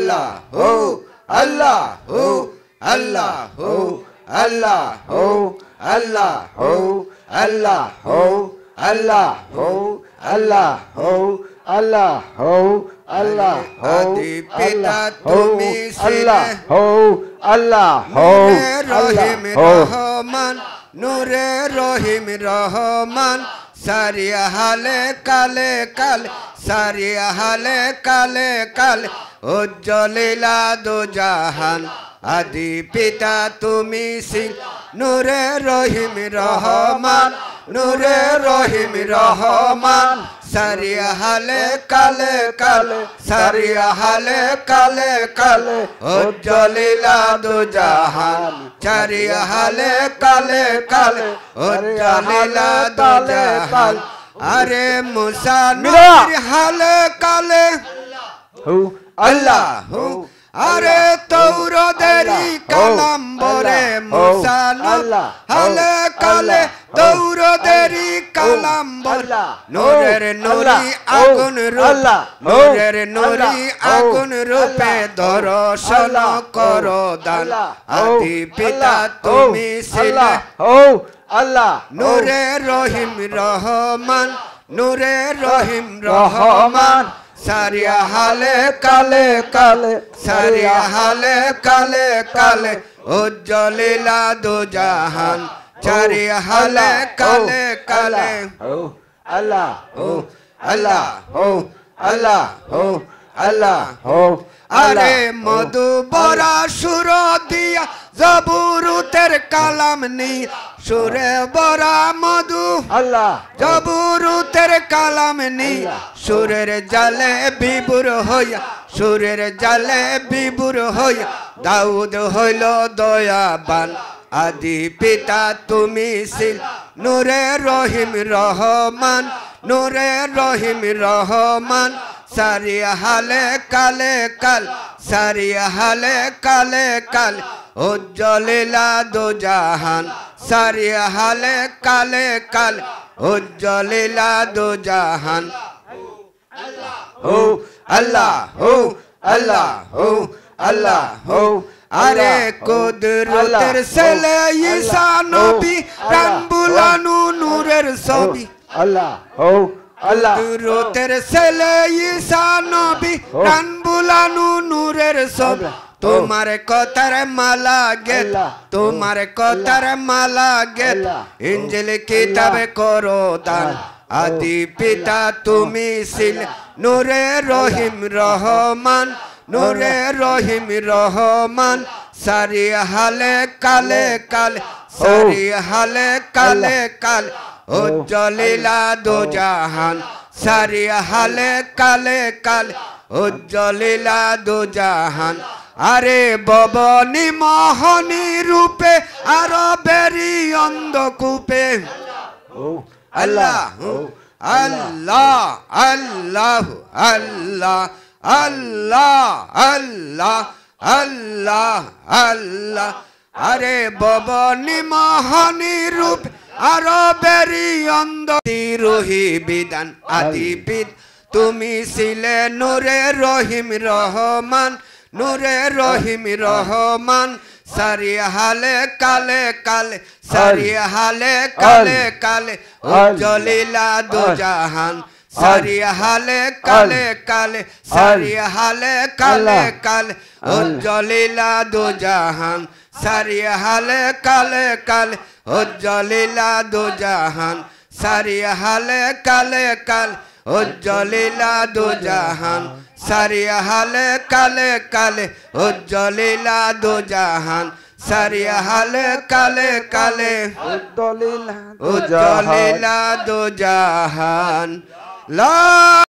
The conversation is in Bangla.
अल्लाह हो अल्लाह हो अल्लाह हो अल्लाह हो अल्लाह हो अल्लाह हो अल्लाह हो अल्लाह हो अल्लाह हो अल्लाह हो पिता तुम्हें अल्लाह हो अल्लाह हो अल्लाह रहमान नूरे रोहिम रहमान सारी हाले काले काले সারি হালে কালে কালে উজ্জ্বলীলা দু জাহান আদি পিতা তুমি সিং নূরে রহিম রহমান নূরে রহিম রহমান সারিয়া হালে কালে কালে সারিয়া হালে কালে কালে উজ্জ্বলীলা দু জাহান চারিয়া হালে কালে কালে উজ্জ্বলীলা দু জাহান আরে মুসানির হাল কালে আল্লাহ হু আরে দেরি কালাম বরে মুসান হাল কালে দেরি কালাম বল্লা নোরের নোরি আগুন রোলা নোরের নোরি আগুন রূপে ধর সল কর দালা আদি পিতা তুমি সিলা ও अल्लाह नूरे Rahim Rahman नूरे Rahim Rahman सारिया हाले काले काले सारिया हाले काले काले उज्जलीला दो जहान चारिया हाले काले काले अल्लाह हो अल्लाह हो अल्लाह हो আল্লাহ আরে মধু বরা সুর দিয়া জবুরুতের কালাম নি সুরে বরা মধু আল্লাহ জবুরুতের কালাম নি সুরের জালে বিবুর হইয়া সুরের জালে বিবুর হইয়া দাউদ হইল দয়াবান আদি পিতা তুমি সিল নূরে রহিম রহমান নূরে রহিম রহমান सरिय हले काले कल सरिय हले काले कल उज्जवल ला दो जहान सरिय हले काले कल उज्जवल ला दो जहान हो अल्लाह हो अल्लाह हो अल्लाह हो अरे कुदरतर सले ईसा नबी रंबुलानु नूरर सबी अल्लाह हो দূরতের ছেলে ঈশা নবী প্রাণ বুলানু নূরের সব তোমার কথার মালা গেল তোমার কথার মালা গেল ইঞ্জিল কিতাবে করো দান আদি পিতা তুমি ছিল নূরে রহিম রহমান নূরে রহিম রহমান সারি হালে কালে কালে সারি হালে কালে কালে উজ্জ্বলীলা দু জাহান সারি হালে কালে কালে উজ্জ্বলীলা দু জাহান আরে ববনি মহনি রূপে আরো বেরি অন্ধকূপে আল্লাহ আল্লাহ আল্লাহ আল্লাহ আল্লাহ আল্লাহ আল্লাহ আল্লাহ আরে ববনি মহনি রূপে আরবেরই অন্ধ রোহি বিধান আদিবিদ তুমি ছিলে নূরে রহিম রহমান নূরে রহিম রহমান সারি হালে কালে কালে সারি হালে কালে কালে উজ্জ্বলীলা দুজাহান সারি হালে কালে কালে সারি হালে কালে কালে উজ্জ্বলীলা দুজাহান সারি হালে কালে কালে ओ जलीला दो जहान सारी हाल काले काल ओ जलीला दो जहान सारी हाल काले काले ओ जलीला दो जहान सारी हाल काले काले ओ जलीला दो जहान ला